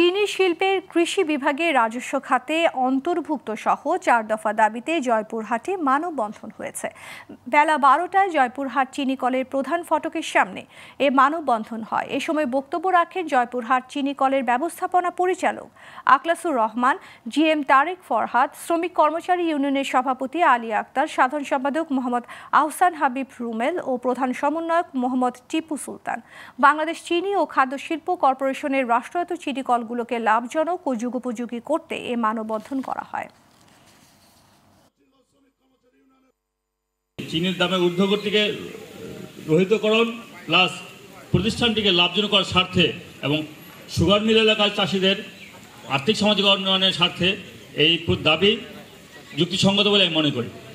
চিনি শিল্পের কৃষি বিভাগে রাজস্ব খাতে অন্তর্ভুক্ত সহ চার দফা দাবিতে জয়পুরহাটে মানববন্ধন হয়েছে বেলা বারোটায় জয়পুরহাট চিনি কলের প্রধান ফটকের সামনে এ মানববন্ধন হয় এ সময় বক্তব্য রাখেন জয়পুরহাট চিনি কলের ব্যবস্থাপনা পরিচালক আকলাসুর রহমান জি এম তারেক ফরহাদ শ্রমিক কর্মচারী ইউনিয়নের সভাপতি আলী আক্তার সাধারণ সম্পাদক মোহাম্মদ আহসান হাবিব রুমেল ও প্রধান সমন্বয়ক মোহাম্মদ টিপু সুলতান বাংলাদেশ চিনি ও খাদ্য শিল্প কর্পোরেশনের রাষ্ট্রায়ত্ত চিনি কল প্রকল্পগুলোকে লাভজনক ও যুগোপযোগী করতে এ মানববন্ধন করা হয় চিনির দামে ঊর্ধ্বগতিকে রহিতকরণ প্লাস প্রতিষ্ঠানটিকে লাভজনক করার স্বার্থে এবং সুগার মিল এলাকার চাষিদের আর্থিক সামাজিক উন্নয়নের স্বার্থে এই দাবি যুক্তিসঙ্গত বলে আমি মনে করি